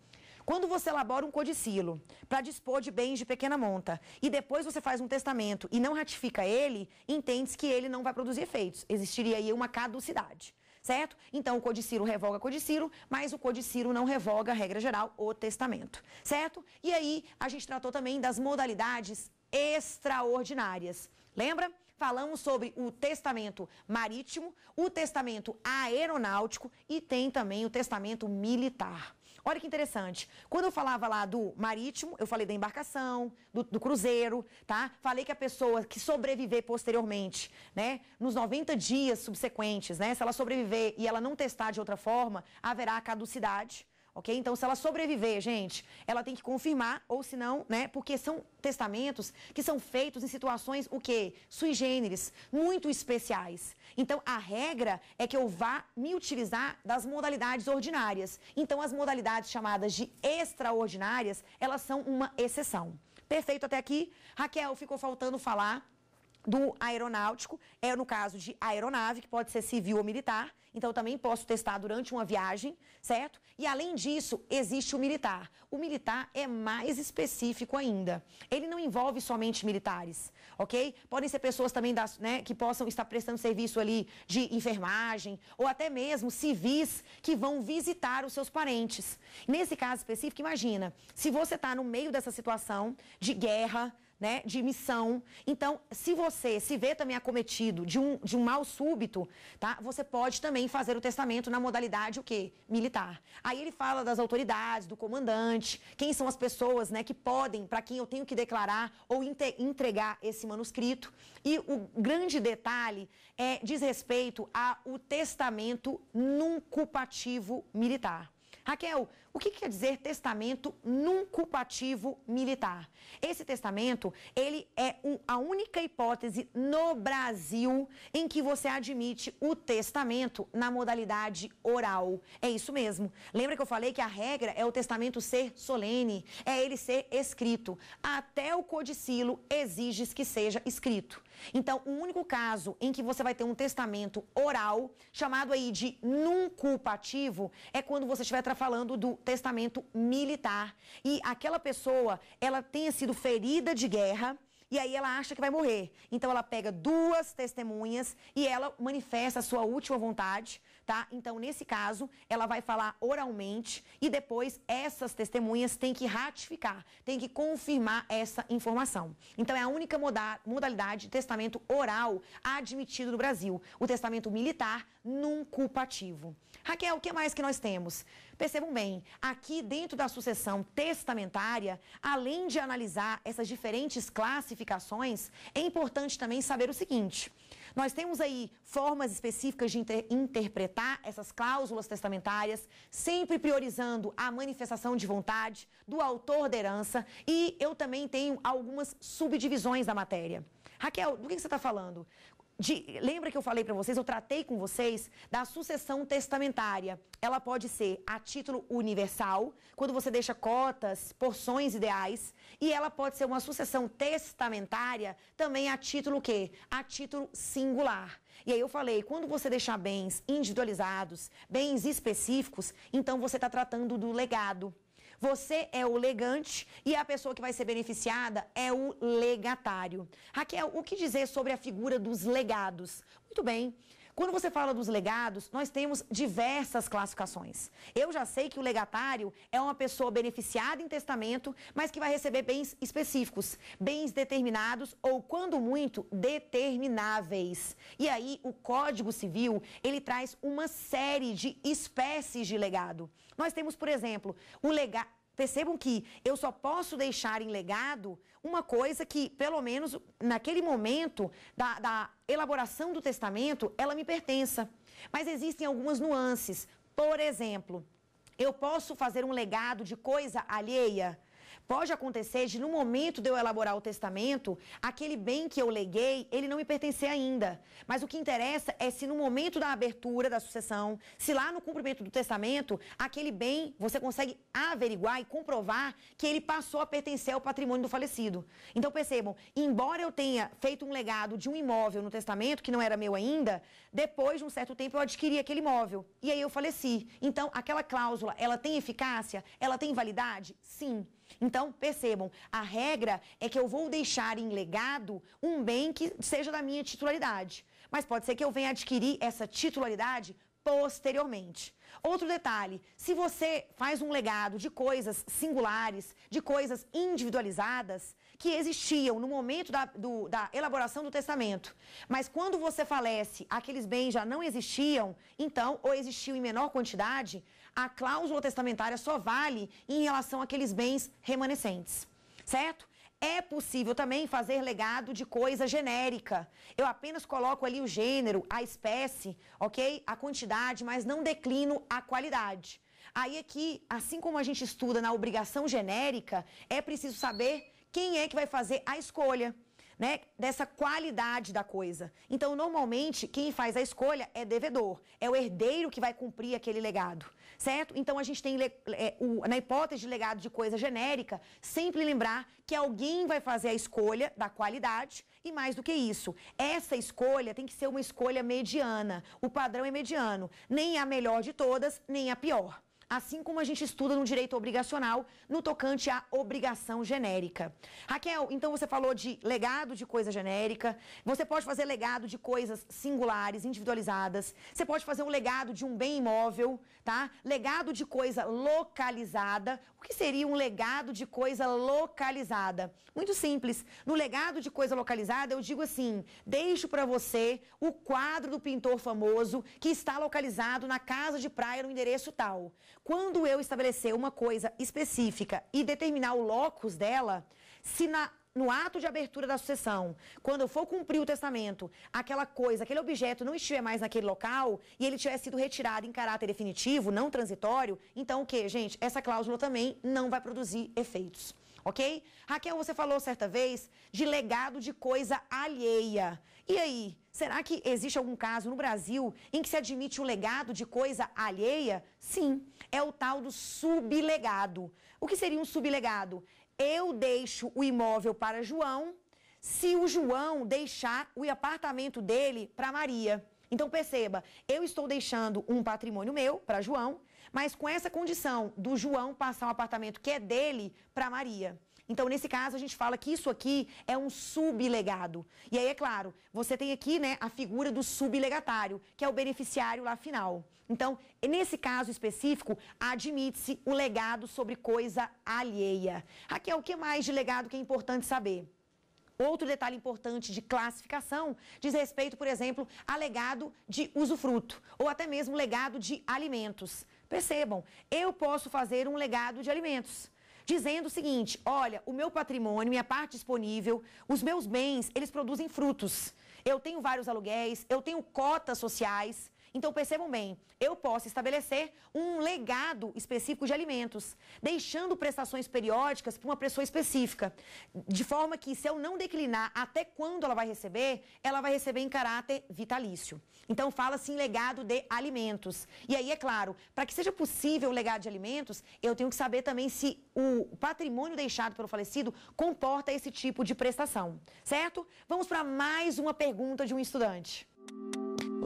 Quando você elabora um codicilo para dispor de bens de pequena monta e depois você faz um testamento e não ratifica ele, entende-se que ele não vai produzir efeitos. Existiria aí uma caducidade, certo? Então o codicilo revoga codicilo, mas o codicilo não revoga, regra geral, o testamento, certo? E aí a gente tratou também das modalidades extraordinárias. Lembra? Falamos sobre o testamento marítimo, o testamento aeronáutico e tem também o testamento militar. Olha que interessante. Quando eu falava lá do marítimo, eu falei da embarcação, do, do, cruzeiro, tá? Falei que a pessoa que sobreviver posteriormente, né? Nos 90 dias subsequentes, né? Se ela sobreviver e ela não testar de outra forma, haverá caducidade ok? Então, se ela sobreviver, gente, ela tem que confirmar, ou se não, né? Porque são testamentos que são feitos em situações, o quê? Sui generis, muito especiais. Então, a regra é que eu vá me utilizar das modalidades ordinárias. Então, as modalidades chamadas de extraordinárias, elas são uma exceção. Perfeito até aqui? Raquel, ficou faltando falar do aeronáutico, é no caso de aeronave, que pode ser civil ou militar, então, eu também posso testar durante uma viagem, certo? E, além disso, existe o militar. O militar é mais específico ainda. Ele não envolve somente militares, ok? Podem ser pessoas também das, né, que possam estar prestando serviço ali de enfermagem ou até mesmo civis que vão visitar os seus parentes. Nesse caso específico, imagina, se você está no meio dessa situação de guerra, né, de missão. Então, se você se vê também acometido de um, de um mal súbito, tá, você pode também fazer o testamento na modalidade o quê? Militar. Aí ele fala das autoridades, do comandante, quem são as pessoas né, que podem, para quem eu tenho que declarar ou entregar esse manuscrito. E o grande detalhe é diz respeito ao testamento nunculpativo militar. Raquel, o que quer dizer testamento nunculpativo militar? Esse testamento, ele é um, a única hipótese no Brasil em que você admite o testamento na modalidade oral. É isso mesmo. Lembra que eu falei que a regra é o testamento ser solene, é ele ser escrito. Até o codicilo exige que seja escrito. Então, o único caso em que você vai ter um testamento oral, chamado aí de num culpativo, é quando você estiver falando do testamento militar e aquela pessoa, ela tenha sido ferida de guerra, e aí ela acha que vai morrer. Então ela pega duas testemunhas e ela manifesta a sua última vontade tá? Então, nesse caso, ela vai falar oralmente e depois essas testemunhas têm que ratificar, têm que confirmar essa informação. Então, é a única modalidade de testamento oral admitido no Brasil. O testamento militar num culpativo. Raquel, o que mais que nós temos? Percebam bem, aqui dentro da sucessão testamentária, além de analisar essas diferentes classificações, é importante também saber o seguinte: nós temos aí formas específicas de inter interpretar essas cláusulas testamentárias, sempre priorizando a manifestação de vontade do autor da herança e eu também tenho algumas subdivisões da matéria. Raquel, do que você está falando? de, lembra que eu falei para vocês, eu tratei com vocês da sucessão testamentária. Ela pode ser a título universal, quando você deixa cotas, porções ideais, e ela pode ser uma sucessão testamentária também a título que A título singular. E aí eu falei, quando você deixar bens individualizados, bens específicos, então você está tratando do legado. Você é o legante e a pessoa que vai ser beneficiada é o legatário. Raquel, o que dizer sobre a figura dos legados? Muito bem. Quando você fala dos legados, nós temos diversas classificações. Eu já sei que o legatário é uma pessoa beneficiada em testamento, mas que vai receber bens específicos, bens determinados ou, quando muito, determináveis. E aí, o Código Civil, ele traz uma série de espécies de legado. Nós temos, por exemplo, o legado Percebam que eu só posso deixar em legado uma coisa que, pelo menos naquele momento da, da elaboração do testamento, ela me pertença. Mas existem algumas nuances. Por exemplo, eu posso fazer um legado de coisa alheia? Pode acontecer de, no momento de eu elaborar o testamento, aquele bem que eu leguei, ele não me pertencer ainda. Mas o que interessa é se no momento da abertura da sucessão, se lá no cumprimento do testamento, aquele bem você consegue averiguar e comprovar que ele passou a pertencer ao patrimônio do falecido. Então percebam, embora eu tenha feito um legado de um imóvel no testamento, que não era meu ainda, depois de um certo tempo eu adquiri aquele imóvel. E aí eu faleci. Então, aquela cláusula, ela tem eficácia? Ela tem validade? Sim. Então, então, percebam, a regra é que eu vou deixar em legado um bem que seja da minha titularidade. Mas pode ser que eu venha adquirir essa titularidade posteriormente. Outro detalhe: se você faz um legado de coisas singulares, de coisas individualizadas, que existiam no momento da, do, da, elaboração do testamento, mas quando você falece, aqueles bens já não existiam, então, ou existiam em menor quantidade, a cláusula testamentária só vale em relação àqueles bens remanescentes, certo? É possível também fazer legado de coisa genérica. Eu apenas coloco ali o gênero, a espécie, ok? A quantidade, mas não declino a qualidade. Aí aqui, é assim como a gente estuda na obrigação genérica, é preciso saber quem é que vai fazer a escolha. Né, dessa qualidade da coisa. Então, normalmente, quem faz a escolha é devedor, é o herdeiro que vai cumprir aquele legado certo? Então a gente tem, é, o, na hipótese de legado de coisa genérica, sempre lembrar que alguém vai fazer a escolha da qualidade e mais do que isso, essa escolha tem que ser uma escolha mediana. O padrão é mediano, nem a melhor de todas, nem a pior assim como a gente estuda no direito obrigacional no tocante à obrigação genérica. Raquel, então você falou de legado de coisa genérica, você pode fazer legado de coisas singulares, individualizadas, você pode fazer um legado de um bem imóvel, tá? Legado de coisa localizada que seria um legado de coisa localizada? Muito simples. No legado de coisa localizada, eu digo assim: deixo para você o quadro do pintor famoso que está localizado na casa de praia no endereço tal. Quando eu estabelecer uma coisa específica e determinar o locus dela, se na no ato de abertura da sucessão, quando eu for cumprir o testamento, aquela coisa, aquele objeto não estiver mais naquele local e ele tiver sido retirado em caráter definitivo, não transitório, então o que, gente? Essa cláusula também não vai produzir efeitos. Ok? Raquel, você falou certa vez de legado de coisa alheia. E aí? Será que existe algum caso no Brasil em que se admite o legado de coisa alheia? Sim, é o tal do sublegado. O que seria um sublegado? eu deixo o imóvel para João se o João deixar o apartamento dele para Maria. Então perceba, eu estou deixando um patrimônio meu para João, mas com essa condição do João passar um apartamento que é dele para Maria. Então, nesse caso, a gente fala que isso aqui é um sublegado. E aí, é claro, você tem aqui né, a figura do sublegatário, que é o beneficiário lá final. Então, nesse caso específico, admite-se o legado sobre coisa alheia. é o que mais de legado que é importante saber? Outro detalhe importante de classificação diz respeito, por exemplo, a legado de usufruto ou até mesmo legado de alimentos. Percebam, eu posso fazer um legado de alimentos dizendo o seguinte: olha, o meu patrimônio, minha parte disponível, os meus bens, eles produzem frutos. Eu tenho vários aluguéis, eu tenho cotas sociais. Então percebam bem, eu posso estabelecer um legado específico de alimentos, deixando prestações periódicas para uma pessoa específica, de forma que se eu não declinar até quando ela vai receber, ela vai receber em caráter vitalício. Então fala-se em assim, legado de alimentos. E aí é claro, para que seja possível o legado de alimentos, eu tenho que saber também se o patrimônio deixado pelo falecido comporta esse tipo de prestação, certo? Vamos para mais uma pergunta de um estudante.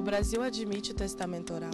O Brasil admite o testamento oral.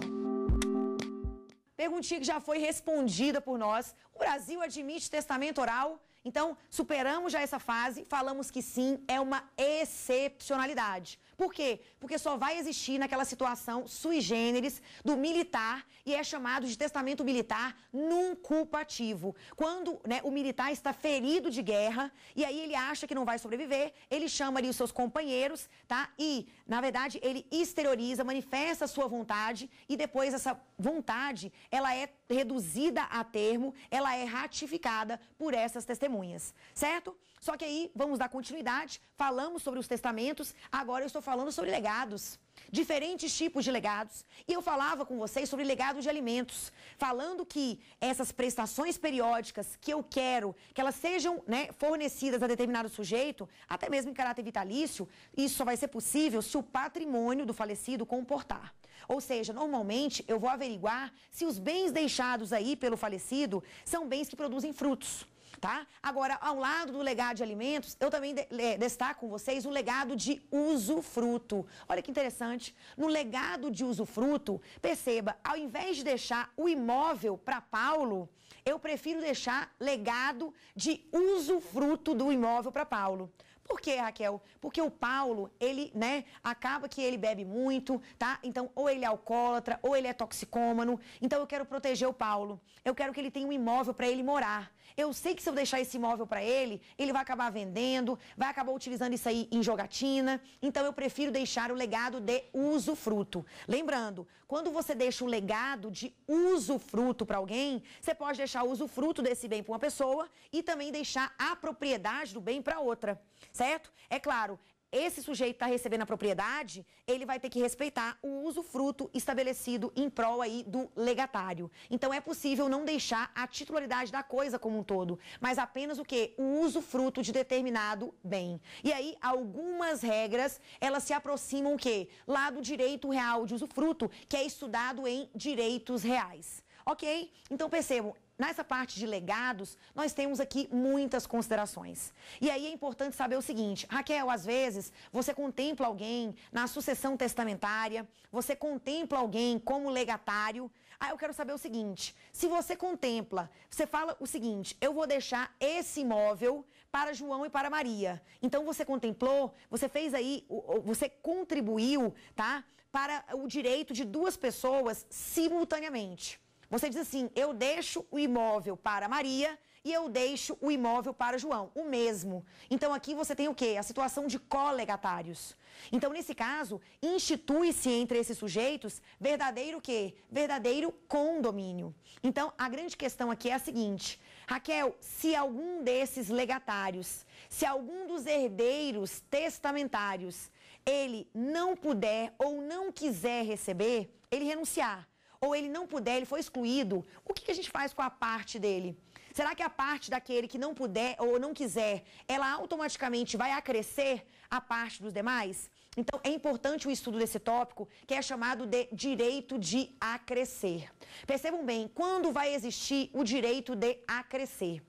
Perguntinha que já foi respondida por nós. O Brasil admite testamento oral? Então, superamos já essa fase, falamos que sim, é uma excepcionalidade. Por quê? Porque só vai existir naquela situação sui generis do militar e é chamado de testamento militar num culpativo. Quando né, o militar está ferido de guerra e aí ele acha que não vai sobreviver, ele chama ali os seus companheiros, tá? E, na verdade, ele exterioriza, manifesta a sua vontade e depois essa vontade, ela é reduzida a termo, ela é ratificada por essas testemunhas, certo? Só que aí vamos dar continuidade, falamos sobre os testamentos, agora eu estou falando sobre legados. Diferentes tipos de legados. E eu falava com vocês sobre legado de alimentos, falando que essas prestações periódicas que eu quero que elas sejam né, fornecidas a determinado sujeito, até mesmo em caráter vitalício, isso só vai ser possível se o patrimônio do falecido comportar. Ou seja, normalmente eu vou averiguar se os bens deixados aí pelo falecido são bens que produzem frutos. Tá? Agora, ao lado do legado de alimentos, eu também de, destaco com vocês o legado de usufruto. Olha que interessante. No legado de usufruto, perceba, ao invés de deixar o imóvel para Paulo, eu prefiro deixar legado de usufruto do imóvel para Paulo. Por quê, Raquel? Porque o Paulo, ele, né, acaba que ele bebe muito, tá? Então, ou ele é alcoólatra, ou ele é toxicômano. Então, eu quero proteger o Paulo. Eu quero que ele tenha um imóvel para ele morar. Eu sei que se eu deixar esse imóvel para ele, ele vai acabar vendendo, vai acabar utilizando isso aí em jogatina. Então eu prefiro deixar o legado de usufruto. Lembrando, quando você deixa o legado de usufruto para alguém, você pode deixar o usufruto desse bem para uma pessoa e também deixar a propriedade do bem para outra, certo? É claro, esse sujeito está recebendo a propriedade, ele vai ter que respeitar o usufruto estabelecido em prol aí do legatário. Então é possível não deixar a titularidade da coisa como um todo, mas apenas o que? O usufruto de determinado bem. E aí algumas regras, elas se aproximam o quê? Lá do direito real de usufruto, que é estudado em direitos reais. OK? Então percebam, nessa parte de legados, nós temos aqui muitas considerações. E aí é importante saber o seguinte, Raquel, às vezes você contempla alguém na sucessão testamentária, você contempla alguém como legatário. Aí eu quero saber o seguinte, se você contempla, você fala o seguinte, eu vou deixar esse imóvel para João e para Maria. Então você contemplou, você fez aí, você contribuiu, tá? Para o direito de duas pessoas simultaneamente. Você diz assim: eu deixo o imóvel para Maria e eu deixo o imóvel para João, o mesmo. Então aqui você tem o quê? A situação de colegatários. Então nesse caso, institui-se entre esses sujeitos verdadeiro quê? Verdadeiro condomínio. Então a grande questão aqui é a seguinte: Raquel, se algum desses legatários, se algum dos herdeiros testamentários, ele não puder ou não quiser receber, ele renunciar ou ele não puder, ele foi excluído, o que, que a gente faz com a parte dele? Será que a parte daquele que não puder ou não quiser, ela automaticamente vai acrescer a parte dos demais? Então, é importante o estudo desse tópico, que é chamado de direito de acrescer. Percebam bem, quando vai existir o direito de acrescer?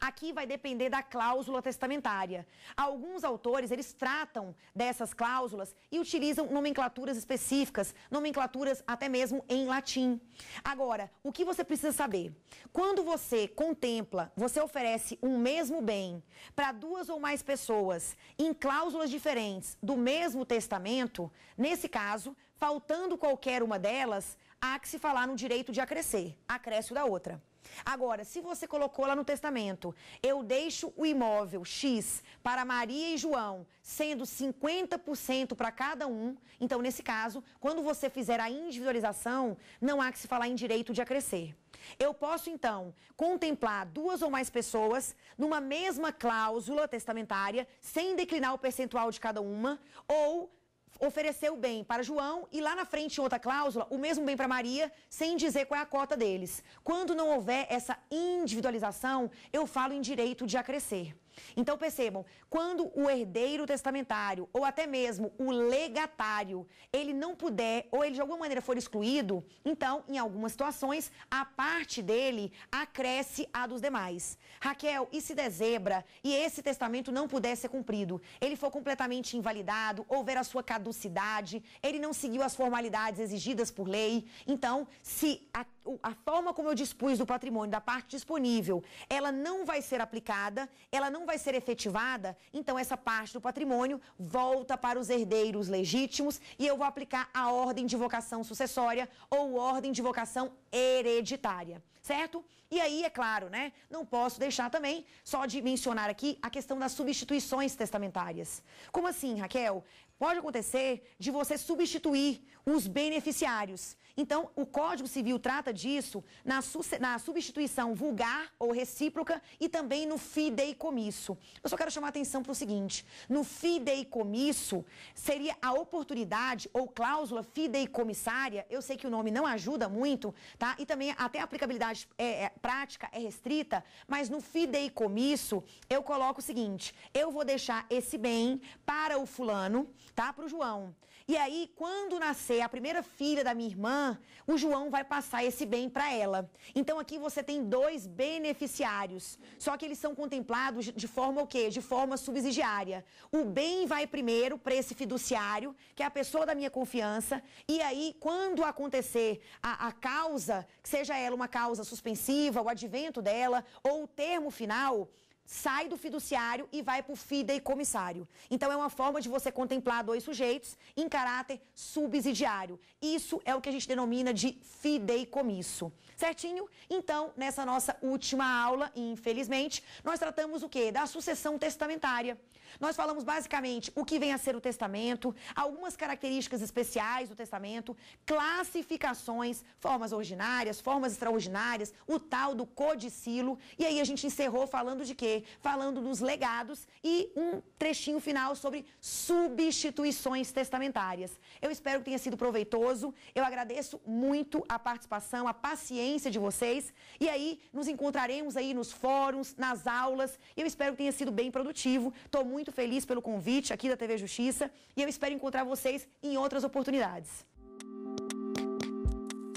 Aqui vai depender da cláusula testamentária. Alguns autores, eles tratam dessas cláusulas e utilizam nomenclaturas específicas, nomenclaturas até mesmo em latim. Agora, o que você precisa saber? Quando você contempla, você oferece um mesmo bem para duas ou mais pessoas em cláusulas diferentes do mesmo testamento, nesse caso, faltando qualquer uma delas, há que se falar no direito de acrescer, acresce da outra. Agora, se você colocou lá no testamento, eu deixo o imóvel X para Maria e João, sendo 50% para cada um, então nesse caso, quando você fizer a individualização, não há que se falar em direito de acrescer. Eu posso, então, contemplar duas ou mais pessoas numa mesma cláusula testamentária, sem declinar o percentual de cada uma, ou ofereceu o bem para João e lá na frente, em outra cláusula, o mesmo bem para Maria, sem dizer qual é a cota deles. Quando não houver essa individualização, eu falo em direito de acrescer. Então percebam, quando o herdeiro testamentário ou até mesmo o legatário, ele não puder ou ele de alguma maneira for excluído, então em algumas situações a parte dele acresce a dos demais. Raquel, e se der zebra e esse testamento não puder ser cumprido, ele for completamente invalidado, houver a sua caducidade, ele não seguiu as formalidades exigidas por lei, então se a a forma como eu dispus do patrimônio, da parte disponível, ela não vai ser aplicada, ela não vai ser efetivada, então essa parte do patrimônio volta para os herdeiros legítimos e eu vou aplicar a ordem de vocação sucessória ou ordem de vocação hereditária, certo? E aí, é claro, né? Não posso deixar também só de mencionar aqui a questão das substituições testamentárias. Como assim, Raquel? Pode acontecer de você substituir os beneficiários. Então, o Código Civil trata disso na, na substituição vulgar ou recíproca e também no fideicomisso. Eu só quero chamar a atenção para o seguinte: no fideicomisso seria a oportunidade ou cláusula fideicomissária. Eu sei que o nome não ajuda muito, tá? E também até a aplicabilidade é, é, prática é restrita, mas no fideicomisso eu coloco o seguinte: eu vou deixar esse bem para o fulano, tá? Para o João. E aí, quando nascer a primeira filha da minha irmã, o João vai passar esse bem para ela. Então aqui você tem dois beneficiários, só que eles são contemplados de forma o quê? De forma subsidiária. O bem vai primeiro para esse fiduciário, que é a pessoa da minha confiança, e aí quando acontecer a, a causa, seja ela uma causa suspensiva, o advento dela ou o termo final, sai do fiduciário e vai para o fideicomissário. Então, é uma forma de você contemplar dois sujeitos em caráter subsidiário. Isso é o que a gente denomina de fideicomisso. Certinho? Então, nessa nossa última aula, infelizmente, nós tratamos o quê? Da sucessão testamentária. Nós falamos basicamente o que vem a ser o testamento, algumas características especiais do testamento, classificações, formas ordinárias, formas extraordinárias, o tal do codicilo. E aí a gente encerrou falando de quê? falando dos legados e um trechinho final sobre substituições testamentárias. Eu espero que tenha sido proveitoso. Eu agradeço muito a participação, a paciência de vocês. E aí, nos encontraremos aí nos fóruns, nas aulas. Eu espero que tenha sido bem produtivo. Estou muito feliz pelo convite aqui da TV Justiça e eu espero encontrar vocês em outras oportunidades.